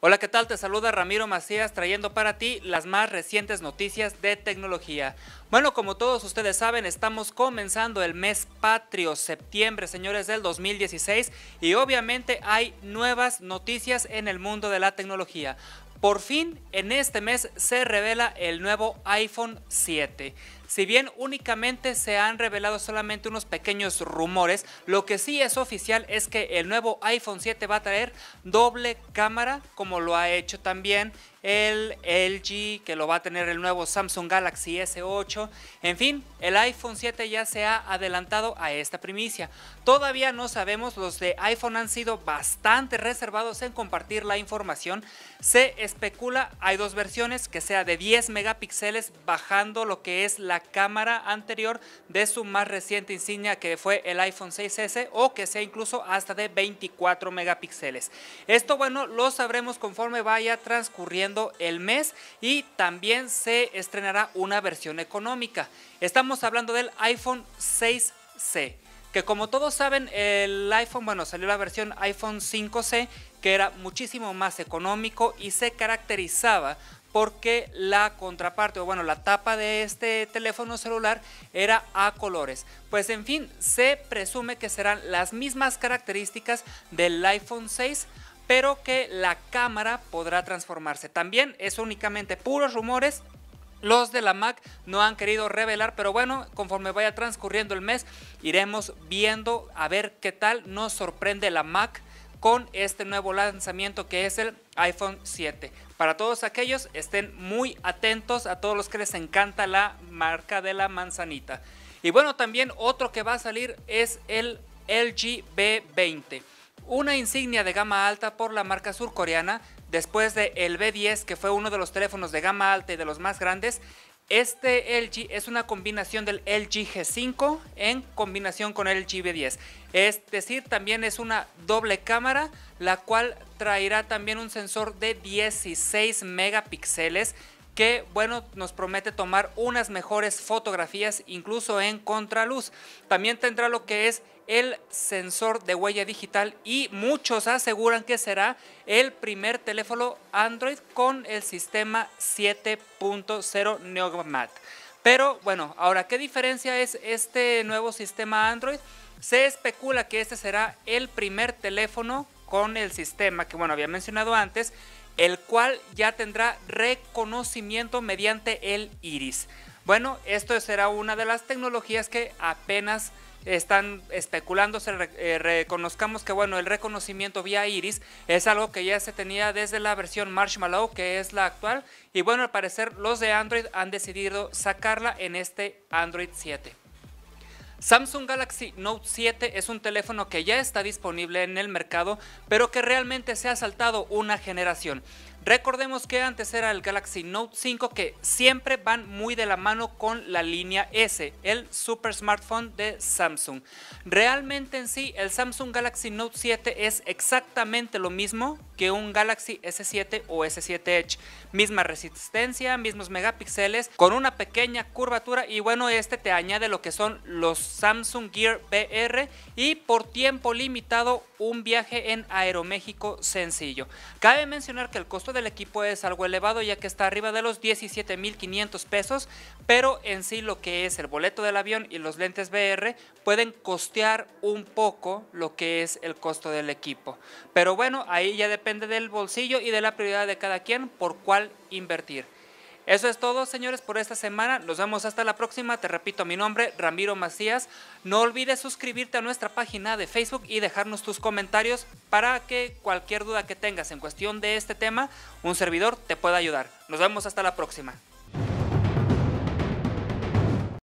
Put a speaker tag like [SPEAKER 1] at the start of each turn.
[SPEAKER 1] Hola, ¿qué tal? Te saluda Ramiro Macías trayendo para ti las más recientes noticias de tecnología. Bueno, como todos ustedes saben, estamos comenzando el mes patrio, septiembre, señores, del 2016 y obviamente hay nuevas noticias en el mundo de la tecnología. Por fin, en este mes se revela el nuevo iPhone 7. Si bien únicamente se han revelado solamente unos pequeños rumores, lo que sí es oficial es que el nuevo iPhone 7 va a traer doble cámara, como lo ha hecho también el LG, que lo va a tener el nuevo Samsung Galaxy S8. En fin, el iPhone 7 ya se ha adelantado a esta primicia. Todavía no sabemos, los de iPhone han sido bastante reservados en compartir la información. Se especula, hay dos versiones, que sea de 10 megapíxeles bajando lo que es la cámara anterior de su más reciente insignia que fue el iPhone 6S o que sea incluso hasta de 24 megapíxeles. Esto bueno lo sabremos conforme vaya transcurriendo el mes y también se estrenará una versión económica. Estamos hablando del iPhone 6C que como todos saben el iPhone, bueno, salió la versión iPhone 5C que era muchísimo más económico y se caracterizaba porque la contraparte o bueno, la tapa de este teléfono celular era a colores. Pues en fin, se presume que serán las mismas características del iPhone 6 pero que la cámara podrá transformarse. También es únicamente puros rumores, los de la Mac no han querido revelar, pero bueno, conforme vaya transcurriendo el mes, iremos viendo a ver qué tal nos sorprende la Mac con este nuevo lanzamiento que es el iPhone 7. Para todos aquellos, estén muy atentos a todos los que les encanta la marca de la manzanita. Y bueno, también otro que va a salir es el LG B20, una insignia de gama alta por la marca surcoreana. Después del el B10, que fue uno de los teléfonos de gama alta y de los más grandes, este LG es una combinación del LG G5 en combinación con el LG v 10 Es decir, también es una doble cámara, la cual traerá también un sensor de 16 megapíxeles que, bueno, nos promete tomar unas mejores fotografías, incluso en contraluz. También tendrá lo que es el sensor de huella digital y muchos aseguran que será el primer teléfono Android con el sistema 7.0 Neomat. Pero bueno, ahora, ¿qué diferencia es este nuevo sistema Android? Se especula que este será el primer teléfono con el sistema que, bueno, había mencionado antes, el cual ya tendrá reconocimiento mediante el iris. Bueno, esto será una de las tecnologías que apenas están especulando, eh, reconozcamos que bueno, el reconocimiento vía iris es algo que ya se tenía desde la versión Marshmallow, que es la actual, y bueno, al parecer los de Android han decidido sacarla en este Android 7. Samsung Galaxy Note 7 es un teléfono que ya está disponible en el mercado, pero que realmente se ha saltado una generación. Recordemos que antes era el Galaxy Note 5 que siempre van muy de la mano con la línea S, el super smartphone de Samsung. Realmente en sí el Samsung Galaxy Note 7 es exactamente lo mismo que un Galaxy S7 o S7 Edge. Misma resistencia, mismos megapíxeles, con una pequeña curvatura y bueno, este te añade lo que son los Samsung Gear VR y por tiempo limitado un viaje en Aeroméxico sencillo. Cabe mencionar que el costo de el equipo es algo elevado ya que está arriba de los 17.500 pesos, pero en sí lo que es el boleto del avión y los lentes VR pueden costear un poco lo que es el costo del equipo. Pero bueno, ahí ya depende del bolsillo y de la prioridad de cada quien por cuál invertir. Eso es todo, señores, por esta semana. Nos vemos hasta la próxima. Te repito mi nombre, Ramiro Macías. No olvides suscribirte a nuestra página de Facebook y dejarnos tus comentarios para que cualquier duda que tengas en cuestión de este tema, un servidor te pueda ayudar. Nos vemos hasta la próxima.